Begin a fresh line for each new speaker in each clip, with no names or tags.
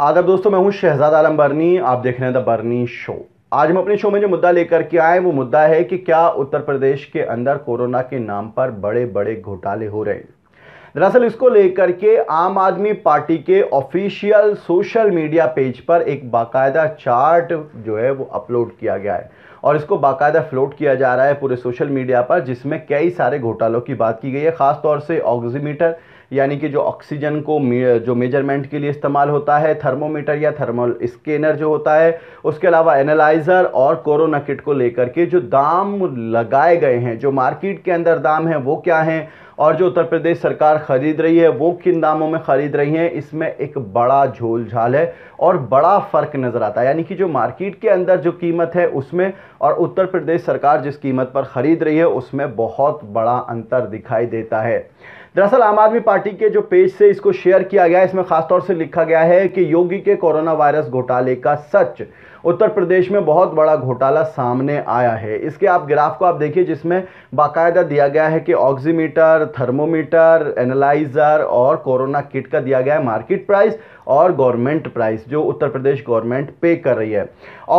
आदर दोस्तों मैं हूं शहजाद आलम बर्नी आप देख रहे हैं द बर्नी शो आज हम अपने शो में जो मुद्दा लेकर के आए वो मुद्दा है कि क्या उत्तर प्रदेश के अंदर कोरोना के नाम पर बड़े बड़े घोटाले हो रहे हैं दरअसल इसको लेकर के आम आदमी पार्टी के ऑफिशियल सोशल मीडिया पेज पर एक बाकायदा चार्ट जो है वो अपलोड किया गया है और इसको बाकायदा फ्लोट किया जा रहा है पूरे सोशल मीडिया पर जिसमें कई सारे घोटालों की बात की गई है ख़ासतौर से ऑक्सीमीटर यानी कि जो ऑक्सीजन को जो मेजरमेंट के लिए इस्तेमाल होता है थर्मोमीटर या थर्मल स्कैनर जो होता है उसके अलावा एनालाइज़र और कोरोना किट को लेकर के जो दाम लगाए गए हैं जो मार्केट के अंदर दाम है वो क्या हैं और जो उत्तर प्रदेश सरकार खरीद रही है वो किन दामों में खरीद रही है इसमें एक बड़ा झोलझाल है और बड़ा फ़र्क नज़र आता है यानी कि जो मार्केट के अंदर जो कीमत है उसमें और उत्तर प्रदेश सरकार जिस कीमत पर ख़रीद रही है उसमें बहुत बड़ा अंतर दिखाई देता है दरअसल आम आदमी पार्टी के जो पेज से इसको शेयर किया गया इसमें खासतौर से लिखा गया है कि योगी के कोरोना वायरस घोटाले का सच उत्तर प्रदेश में बहुत बड़ा घोटाला सामने आया है इसके आप ग्राफ को आप देखिए जिसमें बाकायदा दिया गया है कि ऑक्सीमीटर थर्मोमीटर एनालाइज़र और कोरोना किट का दिया गया है मार्केट प्राइस और गवर्नमेंट प्राइस जो उत्तर प्रदेश गवर्नमेंट पे कर रही है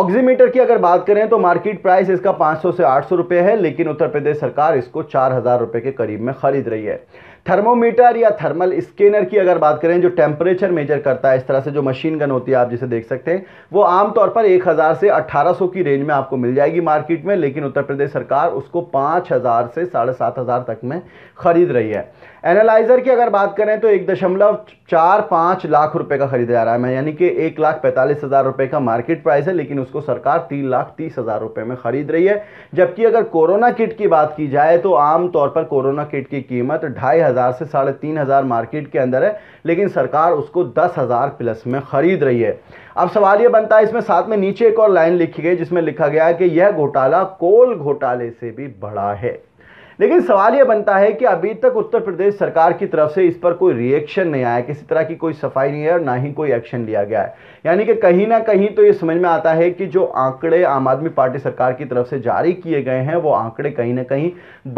ऑक्सीमीटर की अगर बात करें तो मार्केट प्राइस इसका 500 से 800 रुपए है लेकिन उत्तर प्रदेश सरकार इसको 4000 रुपए के करीब में ख़रीद रही है थर्मोमीटर या थर्मल स्कैनर की अगर बात करें जो टेम्परेचर मेजर करता है इस तरह से जो मशीन गन होती है आप जिसे देख सकते हैं वो आमतौर पर 1000 से 1800 की रेंज में आपको मिल जाएगी मार्केट में लेकिन उत्तर प्रदेश सरकार उसको 5000 से साढ़े सात तक में खरीद खरीद रही है एनालाइज़र की अगर बात करें तो एक दशमलव चार पाँच लाख रुपए का खरीदा जा रहा है मैं यानी कि एक लाख पैंतालीस हज़ार रुपये का मार्केट प्राइस है लेकिन उसको सरकार तीन लाख तीस हज़ार रुपये में ख़रीद रही है जबकि अगर कोरोना किट की बात की जाए तो आम तौर पर कोरोना किट की कीमत ढाई हज़ार से साढ़े तीन हज़ार मार्केट के अंदर है लेकिन सरकार उसको दस हज़ार प्लस में ख़रीद रही है अब सवाल ये बनता है इसमें साथ में नीचे एक और लाइन लिखी गई जिसमें लिखा गया है कि यह घोटाला कोल घोटाले से भी बड़ा है लेकिन सवाल यह बनता है कि अभी तक उत्तर प्रदेश सरकार की तरफ से इस पर कोई रिएक्शन नहीं आया किसी तरह की कोई सफाई नहीं है और ना ही कोई एक्शन लिया गया है यानी कि कहीं ना कहीं तो ये समझ में आता है कि जो आंकड़े आम आदमी पार्टी सरकार की तरफ से जारी किए गए हैं वो आंकड़े कहीं ना कहीं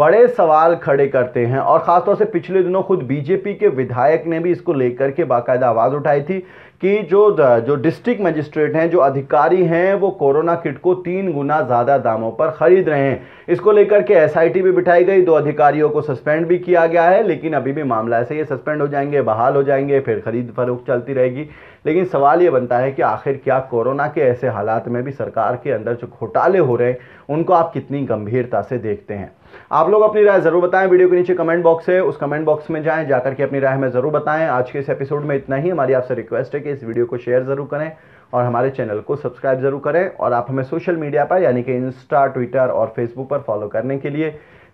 बड़े सवाल खड़े करते हैं और ख़ासतौर से पिछले दिनों खुद बीजेपी के विधायक ने भी इसको लेकर के बाकायदा आवाज़ उठाई थी कि जो जो डिस्ट्रिक्ट मजिस्ट्रेट हैं जो अधिकारी हैं वो कोरोना किट को तीन गुना ज़्यादा दामों पर ख़रीद रहे हैं इसको लेकर के एसआईटी भी बिठाई गई दो अधिकारियों को सस्पेंड भी किया गया है लेकिन अभी भी मामला ऐसे ये सस्पेंड हो जाएंगे बहाल हो जाएंगे फिर खरीद फरोख चलती रहेगी लेकिन सवाल ये बनता है कि आखिर क्या कोरोना के ऐसे हालात में भी सरकार के अंदर जो घोटाले हो रहे हैं उनको आप कितनी गंभीरता से देखते हैं आप लोग अपनी राय ज़रूर बताएं वीडियो के नीचे कमेंट बॉक्स है उस कमेंट बॉक्स में जाएं जाकर के अपनी राय में ज़रूर बताएं आज के इस एपिसोड में इतना ही हमारी आपसे रिक्वेस्ट है कि इस वीडियो को शेयर ज़रूर करें और हमारे चैनल को सब्सक्राइब ज़रूर करें और आप हमें सोशल मीडिया पर यानी कि इंस्टा ट्विटर और फेसबुक पर फॉलो करने के लिए